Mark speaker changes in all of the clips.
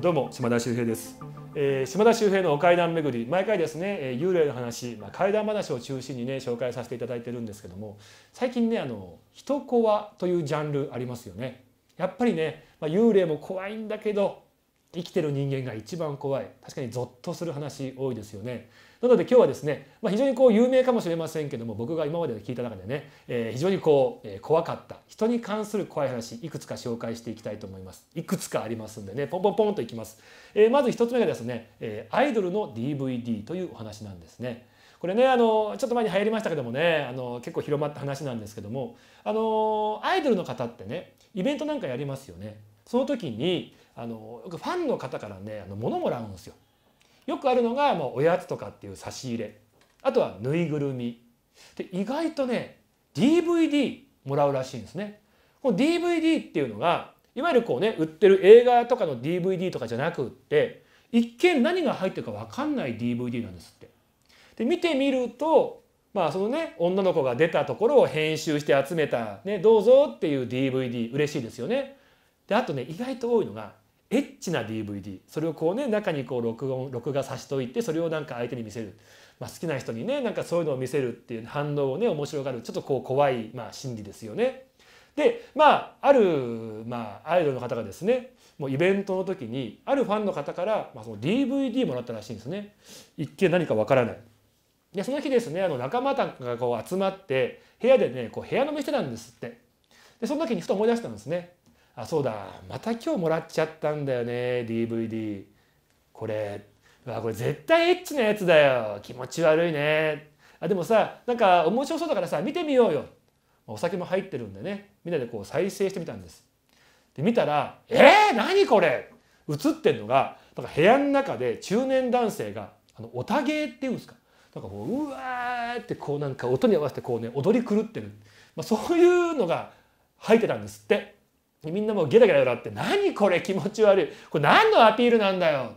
Speaker 1: どうも島田修平です、えー、島田修平のお階段巡り毎回ですね、えー、幽霊の話、まあ、階段話を中心にね紹介させていただいてるんですけども最近ねあの人コアというジャンルありますよねやっぱりね、まあ、幽霊も怖いんだけど生きてる人間が一番怖い確かにゾッとする話多いですよねなので今日はですね、まあ、非常にこう有名かもしれませんけども僕が今まで聞いた中でね、えー、非常にこう、えー、怖かった人に関する怖い話いくつか紹介していきたいと思いますいくつかありますんでねポンポンポンといきます、えー、まず1つ目がですね、えアイドルの DVD というお話なんですねこれねあのちょっと前に流行りましたけどもねあの結構広まった話なんですけどもあのアイドルの方ってねイベントなんかやりますよねその時にあのファンの方からねあの物もらうんですよ。よくあるのがもうおやつとかっていう差し入れあとはぬいぐるみで意外とね DVD もらうらしいんですね。この DVD っていうのがいわゆるこうね売ってる映画とかの DVD とかじゃなくって一見何が入ってるか分かんない DVD なんですって。で見てみるとまあそのね女の子が出たところを編集して集めた、ね、どうぞっていう DVD 嬉しいですよね。であとね意外と多いのがエッチな DVD それをこうね中にこう録音録画さしといてそれをなんか相手に見せる、まあ、好きな人にねなんかそういうのを見せるっていう反応をね面白がるちょっとこう怖い、まあ、心理ですよね。でまあある、まあ、アイドルの方がですねもうイベントの時にあるファンの方から、まあ、その DVD もらったらしいんですね一見何かわからないでその日ですねあの仲間たちがこう集まって部屋でねこう部屋飲みしてたんですってでその時にふと思い出したんですねあそうだまた今日もらっちゃったんだよね DVD これわこれ絶対エッチなやつだよ気持ち悪いねあでもさなんか面白そうだからさ見てみようよお酒も入ってるんでねみんなでこう再生してみたんですで見たら「えー、何これ!」映ってんのがなんか部屋の中で中年男性があのおたげっていうんですかなんかこううわーってこうなんか音に合わせてこうね踊り狂ってる、まあ、そういうのが入ってたんですって。みんなもうゲラゲラ笑って「何これ気持ち悪いこれ何のアピールなんだよ」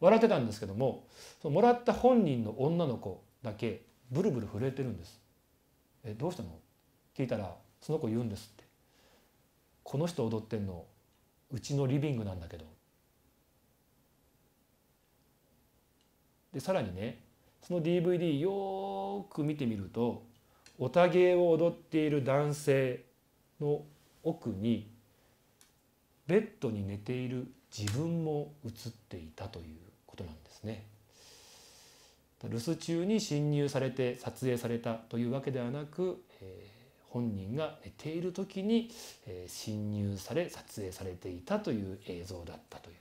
Speaker 1: 笑ってたんですけどもそのもらった本人の女の子だけブルブル震えてるんです「えどうしたの?」聞いたらその子言うんですって「この人踊ってんのうちのリビングなんだけど」でさらにねその DVD よく見てみるとおたげを踊っている男性の奥にベッドに寝ている自分も映っていたということなんですね。留守中に侵入されて撮影されたというわけではなく、えー、本人が寝ている時に、えー、侵入され撮影されていたという映像だったという。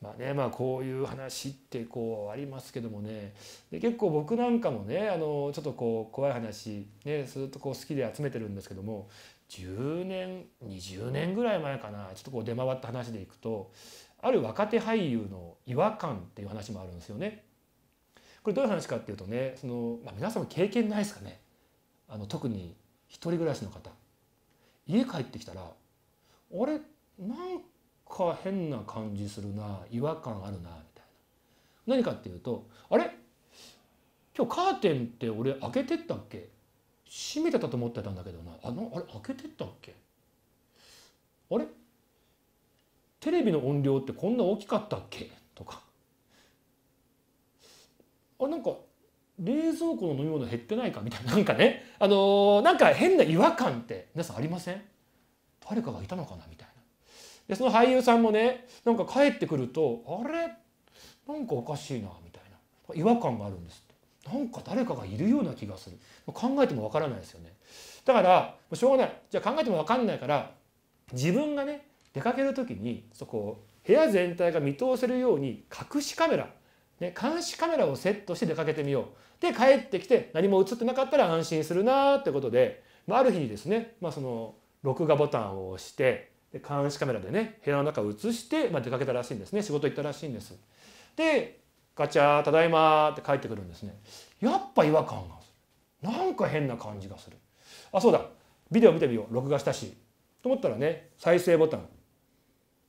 Speaker 1: まあねまあ、こういう話ってこうありますけどもねで結構僕なんかもねあのちょっとこう怖い話、ね、ずっとこう好きで集めてるんですけども10年20年ぐらい前かなちょっとこう出回った話でいくとある若手俳優の違和感っていう話もあるんですよね。これどういう話かっていうとねその、まあ、皆さんも経験ないですかねあの特に一人暮らしの方家帰ってきたら「あれなんか変な感じするな違和感あるな」みたいな。何かっていうと「あれ今日カーテンって俺開けてったっけ閉めてたと思ってたんだけどなあのあれ開けてったっけあれテレビの音量ってこんな大きかったっけとかあなんか冷蔵庫の飲み物減ってないかみたいな なんかねあのー、なんか変な違和感って皆さんありません誰かがいたのかなみたいなでその俳優さんもねなんか帰ってくるとあれなんかおかしいなみたいな違和感があるんですってなんか誰かがいるような気がする考えてもわからないですよねだからしょうがないじゃあ考えてもわかんないから自分がね出かける時にそこ部屋全体が見通せるように隠しカメラ、ね、監視カメラをセットして出かけてみようで帰ってきて何も映ってなかったら安心するなーってことで、まあ、ある日にですね、まあ、その録画ボタンを押して監視カメラでね部屋の中を映して、まあ、出かけたらしいんですね仕事行ったらしいんです。でガチャただいまって帰ってくるんですねやっぱ違和感がするなんか変な感じがするあそうだビデオ見てみよう録画したしと思ったらね再生ボタン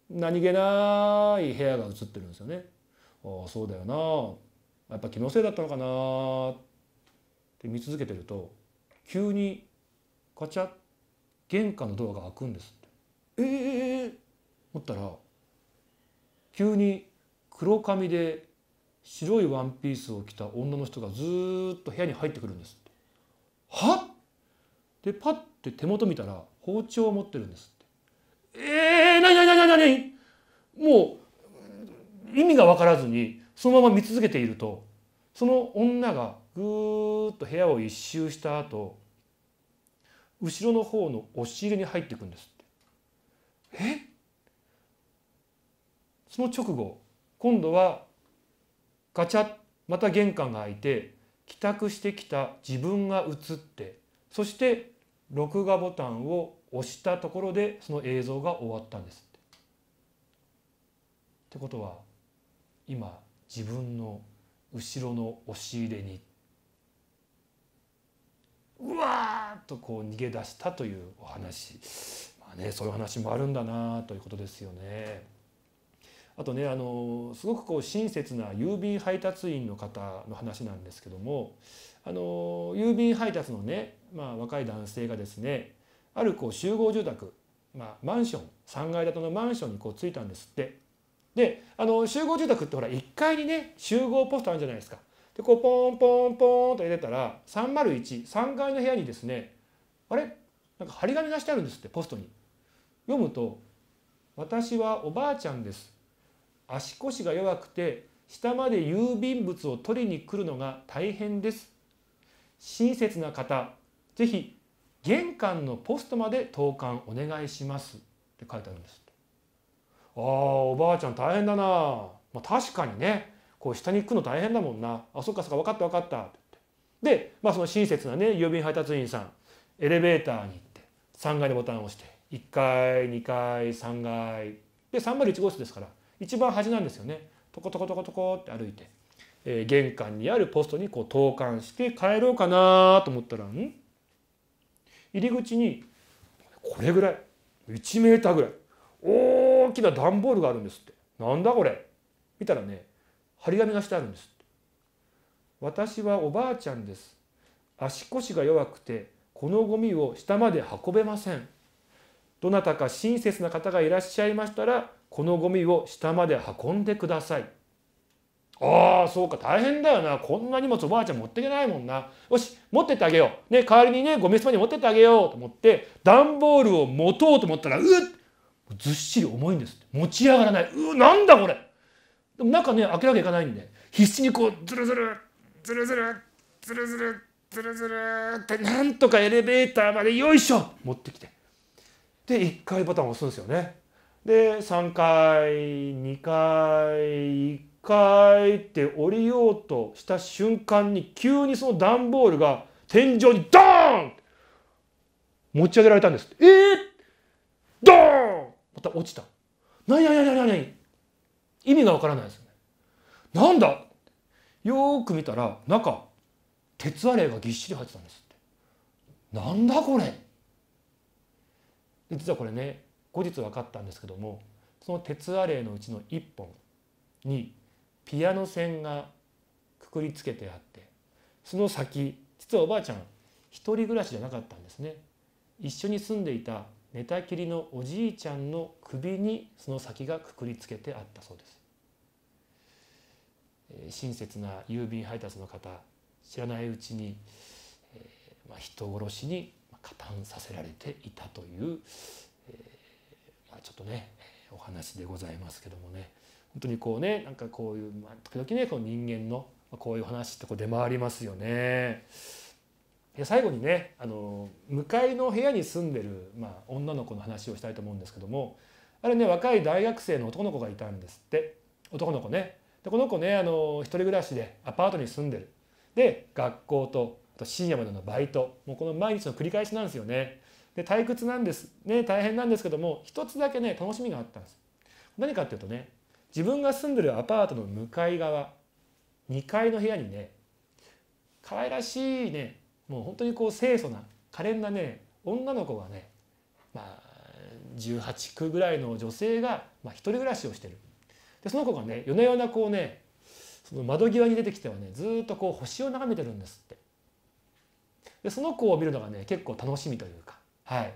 Speaker 1: 何気ない部屋が映ってるんですよねああそうだよなやっぱ気のせいだったのかなって見続けてると急にガチャ玄関のドアが開くんですってええー、思ったら急に黒髪で白いワンピースを着た女の人がずっと部屋に入ってくるんですはでパッて手元見たら包丁を持ってるんですってえー、なになになになにもう意味が分からずにそのまま見続けているとその女がぐーっと部屋を一周した後後ろの方の押し入れに入っていくんですってえその直後今度はガチャッまた玄関が開いて帰宅してきた自分が映ってそして録画ボタンを押したところでその映像が終わったんですって。ってことは今自分の後ろの押し入れにうわーとこう逃げ出したというお話まあねそういう話もあるんだなということですよね。あとねあのすごくこう親切な郵便配達員の方の話なんですけどもあの郵便配達のね、まあ、若い男性がですねあるこう集合住宅、まあ、マンション3階建てのマンションにこう着いたんですって。であの集合住宅ってほら1階にね集合ポストあるじゃないですか。でこうポンポンポンと入れたら3013階の部屋にですねあれなんか張り紙がしてあるんですってポストに。読むと「私はおばあちゃんです」足腰が弱くて下まで郵便物を取りに来るのが大変です親切な方ぜひ玄関のポストまで投函お願いしますって書いてあるんですああおばあちゃん大変だな、まあ、確かにねこう下に行くの大変だもんなあそっかそっか分かった分かったってってで、まあ、その親切なね郵便配達員さんエレベーターに行って3階のボタンを押して1階2階3階で301号室ですから一番端なんですよねトコトコトコトコって歩いて、えー、玄関にあるポストにこう投函して帰ろうかなと思ったらん入り口にこれぐらい1メーターぐらい大きな段ボールがあるんですってなんだこれ見たらね張り紙がしてあるんです私はおばあちゃんです足腰が弱くてこのゴミを下まで運べませんどなたか親切な方がいらっしゃいましたらこのゴミを下まで運んでくださいああそうか大変だよなこんな荷物おばあちゃん持っていけないもんなよし持ってってあげよう、ね、代わりにねゴミ捨て場に持ってってあげようと思って段ボールを持とうと思ったらうっずっしり重いんです持ち上がらないうなんだこれでも中ね開けなきゃいかないんで必死にこうズルズルズルズルズルズルズルズルってなんとかエレベーターまでよいしょ持ってきてで1回ボタン押すんですよね。で3回2回1回って降りようとした瞬間に急にその段ボールが天井にドーン持ち上げられたんです。えー、ドーンまた落ちた。何や何や何や何意味がわからないですよね。なんだよく見たら中鉄アレイがぎっしり入ってたんですって。なんだこれ実はこれね後日分かったんですけどもその鉄アレイのうちの1本にピアノ線がくくりつけてあってその先実はおばあちゃん一人暮らしじゃなかったんですね一緒に住んでいた寝たきりのおじいちゃんの首にその先がくくりつけてあったそうですえ親切な郵便配達の方知らないうちに、えーまあ、人殺しに加担させられていたという、えー、まあ、ちょっとねお話でございますけどもね本当にこうねなんかこういう、まあ、時々ねこの人間のこういう話ってこう出回りますよね。い最後にねあの向かいの部屋に住んでる、まあ、女の子の話をしたいと思うんですけどもあれね若い大学生の男の子がいたんですって男の子ね。でこの子ねあの一人暮らしでアパートに住んでる。で学校とあと深夜までのバイトもうこの毎日の繰り返しなんですよねで退屈なんですね大変なんですけども一つだけね楽しみがあったんです何かっていうとね自分が住んでるアパートの向かい側2階の部屋にね可愛らしいねもう本当にこう清楚な可憐なね女の子がねまあ18区ぐらいの女性が、まあ、一人暮らしをしてるでその子がね夜な夜なこうねその窓際に出てきてはねずっとこう星を眺めてるんですってでその子を見るのがね結構楽しみというかはい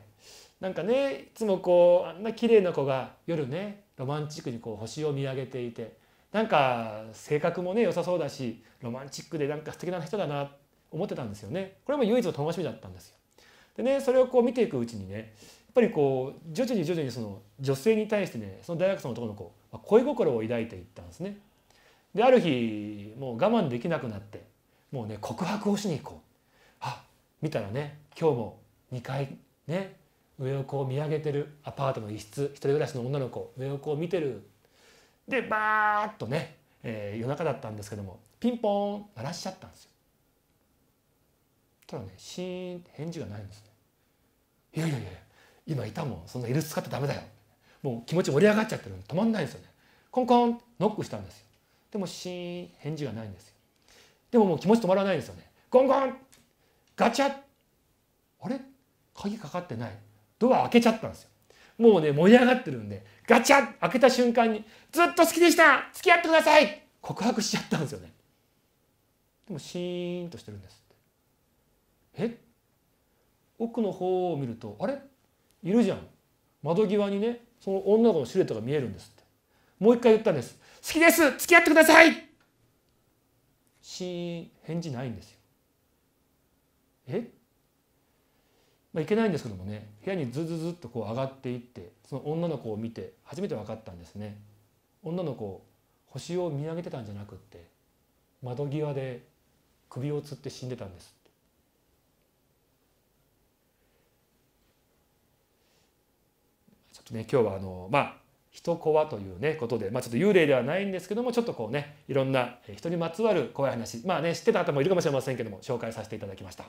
Speaker 1: なんかねいつもこうあんな綺麗な子が夜ねロマンチックにこう星を見上げていてなんか性格もね良さそうだしロマンチックでなんか素敵な人だな思ってたんですよねこれも唯一の楽しみだったんですよでねそれをこう見ていくうちにねやっぱりこう徐々に徐々にその女性に対してねその大学生の男の子恋心を抱いていったんですねである日もう我慢できなくなってもうね告白をしに行こう見たらね今日も2階ね上をこう見上げてるアパートの一室一人暮らしの女の子上をこう見てるでバーッとね、えー、夜中だったんですけどもピンポーン鳴らしちゃったんですよただねシーンって返事がないんですねいやいやいや今いたもんそんなイルス使ってダメだよもう気持ち盛り上がっちゃってるの止まんないんですよねコンコンノックしたんですよでもシーン返事がないんですよでももう気持ち止まらないんですよねコンコンガチャあれ鍵かかってないドア開けちゃったんですよもうね盛り上がってるんでガチャ開けた瞬間にずっと好きでした付き合ってください告白しちゃったんですよねでもシーンとしてるんですえ奥の方を見るとあれいるじゃん窓際にねその女の子のシルエットが見えるんですってもう一回言ったんです好きです付き合ってくださいシーン返事ないんですよえ、まあ、いけないんですけどもね部屋にずずずッとこう上がっていってその女の子を見て初めて分かったんですね女の子星を見上げてたんじゃなくって窓際で首をつって死んでたんですちょっとね今日はあのまあ人怖というねことで、まあ、ちょっと幽霊ではないんですけどもちょっとこうねいろんな人にまつわる怖い話まあね知ってた方もいるかもしれませんけども紹介させていただきました。